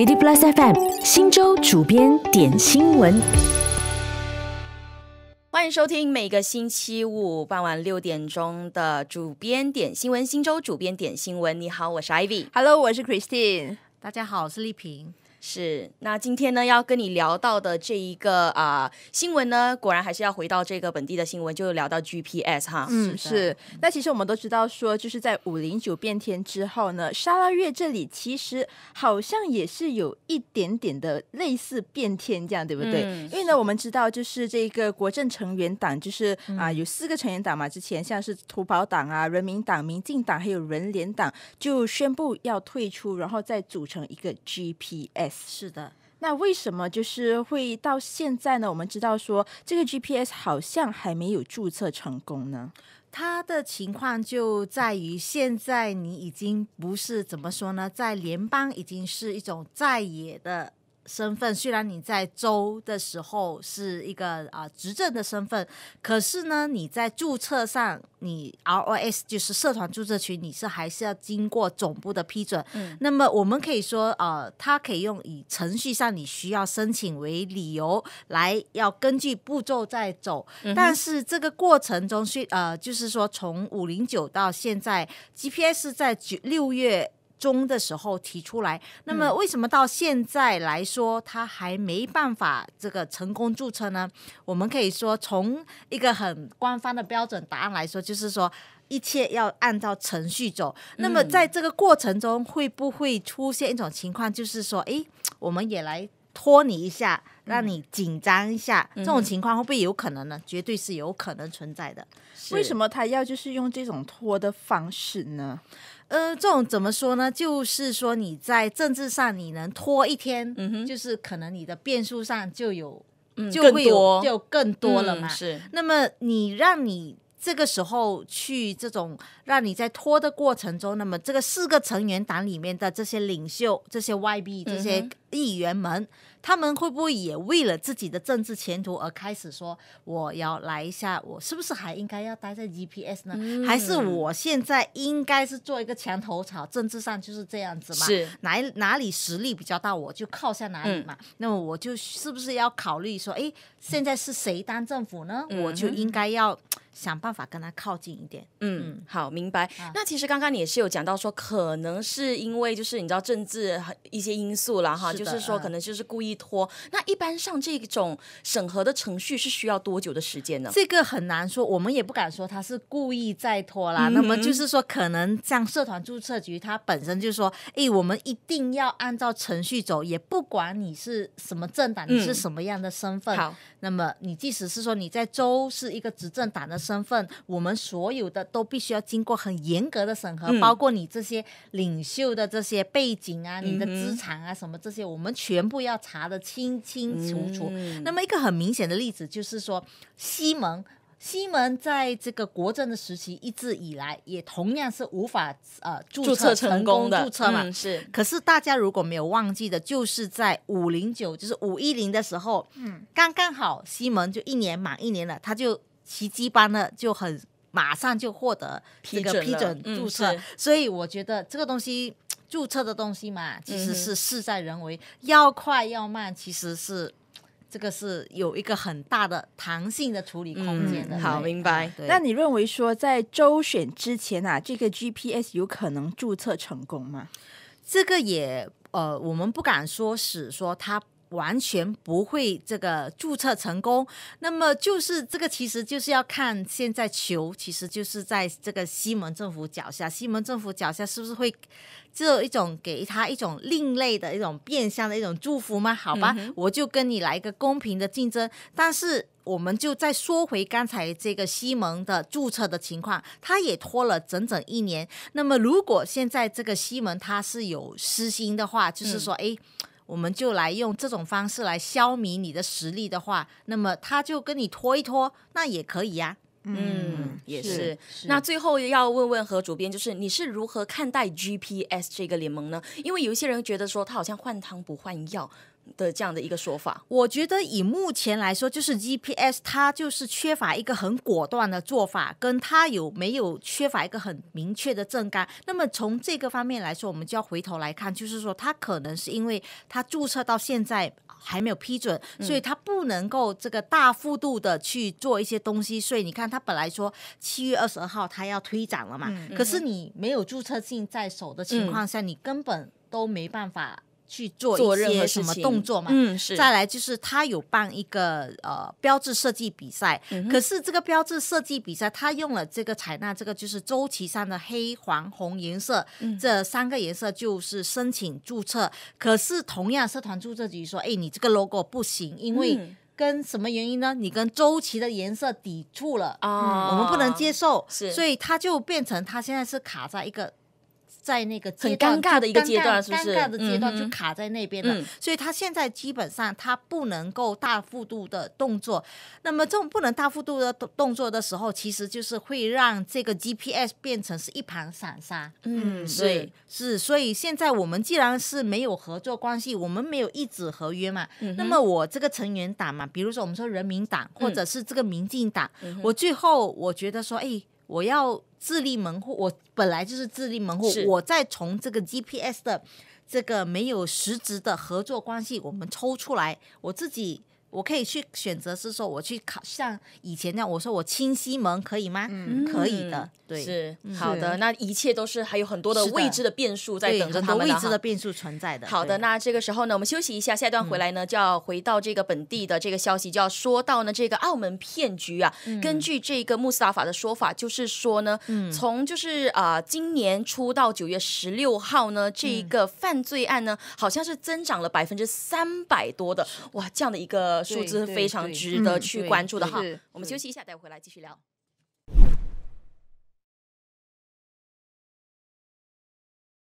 Lady Plus FM 新州主编点新闻，欢迎收听每个星期五傍晚六点钟的主编点新闻。新州主编点新闻，你好，我是 Ivy，Hello，我是 Christine，大家好，我是丽萍。是，那今天呢要跟你聊到的这一个啊新闻呢，果然还是要回到这个本地的新闻，就聊到 GPS 哈。嗯，是。那其实我们都知道说，就是在五零九变天之后呢，沙拉月这里其实好像也是有一点点的类似变天这样，对不对？因为呢，我们知道就是这个国政成员党，就是啊有四个成员党嘛，之前像是土保党啊、人民党、民进党还有人联党，就宣布要退出，然后再组成一个 GPS。是的，那为什么就是会到现在呢？我们知道说这个 GPS 好像还没有注册成功呢。它的情况就在于现在你已经不是怎么说呢，在联邦已经是一种在野的。身份虽然你在州的时候是一个啊执政的身份，可是呢你在注册上你 ROS 就是社团注册群，你是还是要经过总部的批准。嗯，那么我们可以说，呃，他可以用以程序上你需要申请为理由来，要根据步骤再走。但是这个过程中需呃，就是说从五零九到现在 GPS 在九六月。中的时候提出来，那么为什么到现在来说，他还没办法这个成功注册呢？我们可以说，从一个很官方的标准答案来说，就是说一切要按照程序走。那么在这个过程中，会不会出现一种情况，就是说，哎，我们也来？拖你一下，让你紧张一下，这种情况会不会有可能呢？绝对是有可能存在的。为什么他要就是用这种拖的方式呢？呃，这种怎么说呢？就是说你在政治上你能拖一天，嗯就是可能你的变数上就有就会有就更多了嘛。是。那么你让你这个时候去这种让你在拖的过程中，那么这个四个成员党里面的这些领袖、这些外币、这些议员们。他们会不会也为了自己的政治前途而开始说我要来一下，我是不是还应该要待在 GPS 呢？还是我现在应该是做一个墙头草？政治上就是这样子嘛？是哪哪里实力比较大，我就靠向哪里嘛？那么我就是不是要考虑说，哎，现在是谁当政府呢？我就应该要想办法跟他靠近一点。嗯，好，明白。那其实刚刚你也是有讲到说，可能是因为就是你知道政治一些因素了哈，就是说可能就是故意。一拖，那一般上这种审核的程序是需要多久的时间呢？这个很难说，我们也不敢说他是故意在拖啦。那么就是说，可能像社团注册局，它本身就说：“哎，我们一定要按照程序走，也不管你是什么政党，你是什么样的身份。好，那么你即使是说你在州是一个执政党的身份，我们所有的都必须要经过很严格的审核，包括你这些领袖的这些背景啊，你的资产啊，什么这些，我们全部要查。”查的清清楚楚。那么一个很明显的例子就是说，西蒙西门在这个国政的时期，一直以来也同样是无法呃注册成功的注册嘛。是。可是大家如果没有忘记的，就是在五零九就是五一零的时候，嗯，刚刚好西门就一年满一年了，他就奇迹般的就很马上就获得批个批准注册。所以我觉得这个东西。注册的东西嘛，其实是事在人为，要快要慢，其实是这个是有一个很大的弹性的处理空间的。好，明白。那你认为说在周选之前啊，这个 GPS 有可能注册成功吗？这个也呃，我们不敢说是说它。完全不会这个注册成功，那么就是这个其实就是要看现在球，其实就是在这个西蒙政府脚下，西蒙政府脚下是不是会这一种给他一种另类的一种变相的一种祝福吗？好吧，我就跟你来一个公平的竞争。但是我们就再说回刚才这个西蒙的注册的情况，他也拖了整整一年。那么如果现在这个西蒙他是有私心的话，就是说，哎。我们就来用这种方式来消弭你的实力的话，那么他就跟你拖一拖，那也可以呀。嗯，也是。那最后要问问何主编，就是你是如何看待 GPS 这个联盟呢？因为有一些人觉得说他好像换汤不换药。的这样的一个说法，我觉得以目前来说，就是 GPS 它就是缺乏一个很果断的做法，跟它有没有缺乏一个很明确的正干。那么从这个方面来说，我们就要回头来看，就是说它可能是因为它注册到现在还没有批准，所以它不能够这个大幅度的去做一些东西。所以你看，它本来说七月二十二号它要推展了嘛，可是你没有注册信在手的情况下，你根本都没办法。去做一任何什么动作嘛？嗯，是。再来就是他有办一个呃标志设计比赛，可是这个标志设计比赛他用了这个采纳这个就是周琦上的黑黄红颜色这三个颜色就是申请注册，可是同样社团注册局说，哎，你这个 logo 不行，因为跟什么原因呢？你跟周琦的颜色抵触了啊，我们不能接受，所以他就变成他现在是卡在一个。在那个很尴尬的一个阶段，是不是？尴尬的阶段就卡在那边了，所以他现在基本上他不能够大幅度的动作。那么这种不能大幅度的动作的时候，其实就是会让这个 GPS 变成是一盘散沙。嗯，是是，所以现在我们既然是没有合作关系，我们没有一纸合约嘛，那么我这个成员党嘛，比如说我们说人民党，或者是这个民进党，我最后我觉得说，哎。我要自立门户，我本来就是自立门户，我再从这个 GPS 的这个没有实质的合作关系，我们抽出来，我自己。我可以去选择是说我去考像以前那样，我说我清西门可以吗？嗯，可以的，对，是好的。那一切都是还有很多的未知的变数在等着他们未知的变数存在的。好的，那这个时候呢，我们休息一下，下一段回来呢就要回到这个本地的这个消息，就要说到呢这个澳门骗局啊。根据这个穆斯塔法的说法，就是说呢，从就是啊今年初到九月十六号呢，这一个犯罪案呢好像是增长了百分之三百多的哇这样的一个。数字非常值得去关注的哈，我们休息一下，待会回来继续聊。